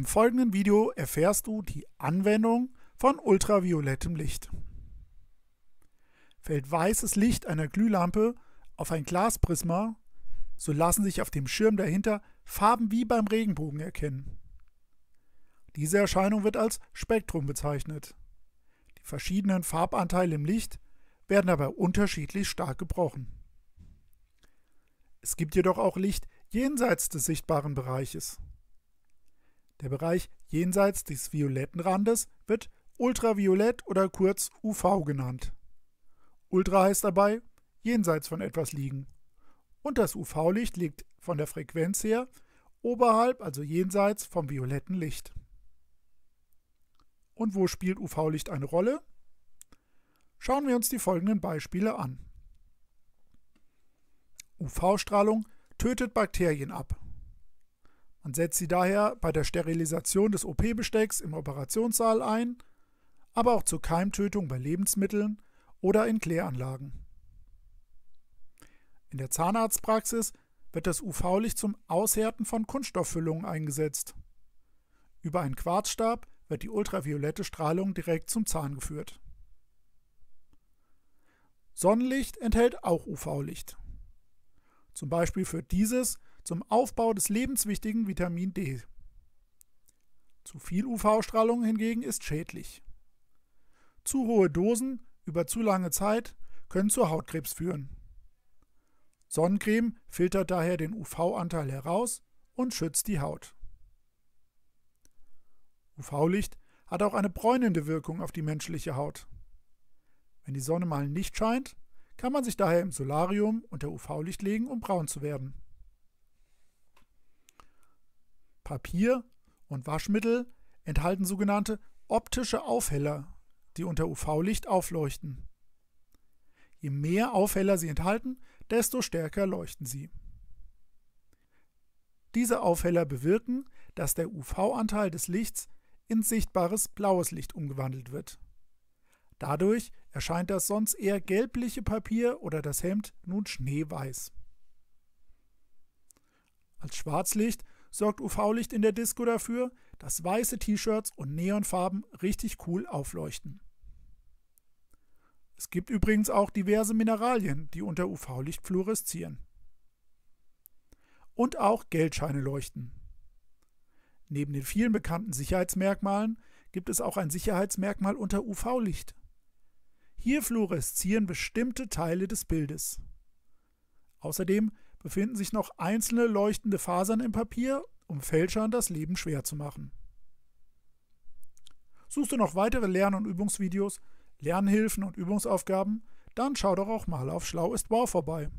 Im folgenden Video erfährst du die Anwendung von ultraviolettem Licht. Fällt weißes Licht einer Glühlampe auf ein Glasprisma, so lassen sich auf dem Schirm dahinter Farben wie beim Regenbogen erkennen. Diese Erscheinung wird als Spektrum bezeichnet. Die verschiedenen Farbanteile im Licht werden dabei unterschiedlich stark gebrochen. Es gibt jedoch auch Licht jenseits des sichtbaren Bereiches. Der Bereich jenseits des violetten Randes wird Ultraviolett oder kurz UV genannt. Ultra heißt dabei jenseits von etwas liegen. Und das UV-Licht liegt von der Frequenz her oberhalb, also jenseits vom violetten Licht. Und wo spielt UV-Licht eine Rolle? Schauen wir uns die folgenden Beispiele an. UV-Strahlung tötet Bakterien ab. Man setzt sie daher bei der Sterilisation des OP-Bestecks im Operationssaal ein, aber auch zur Keimtötung bei Lebensmitteln oder in Kläranlagen. In der Zahnarztpraxis wird das UV-Licht zum Aushärten von Kunststofffüllungen eingesetzt. Über einen Quarzstab wird die ultraviolette Strahlung direkt zum Zahn geführt. Sonnenlicht enthält auch UV-Licht. Zum Beispiel führt dieses zum Aufbau des lebenswichtigen Vitamin D. Zu viel UV-Strahlung hingegen ist schädlich. Zu hohe Dosen über zu lange Zeit können zu Hautkrebs führen. Sonnencreme filtert daher den UV-Anteil heraus und schützt die Haut. UV-Licht hat auch eine bräunende Wirkung auf die menschliche Haut. Wenn die Sonne mal nicht scheint, kann man sich daher im Solarium unter UV-Licht legen, um braun zu werden. Papier und Waschmittel enthalten sogenannte optische Aufheller, die unter UV-Licht aufleuchten. Je mehr Aufheller sie enthalten, desto stärker leuchten sie. Diese Aufheller bewirken, dass der UV-Anteil des Lichts in sichtbares blaues Licht umgewandelt wird. Dadurch erscheint das sonst eher gelbliche Papier oder das Hemd nun schneeweiß. Als Schwarzlicht sorgt UV-Licht in der Disco dafür, dass weiße T-Shirts und Neonfarben richtig cool aufleuchten. Es gibt übrigens auch diverse Mineralien, die unter UV-Licht fluoreszieren. Und auch Geldscheine leuchten. Neben den vielen bekannten Sicherheitsmerkmalen gibt es auch ein Sicherheitsmerkmal unter UV-Licht. Hier fluoreszieren bestimmte Teile des Bildes. Außerdem befinden sich noch einzelne leuchtende Fasern im Papier, um Fälschern das Leben schwer zu machen. Suchst du noch weitere Lern- und Übungsvideos, Lernhilfen und Übungsaufgaben? Dann schau doch auch mal auf Schlau ist Bau vorbei.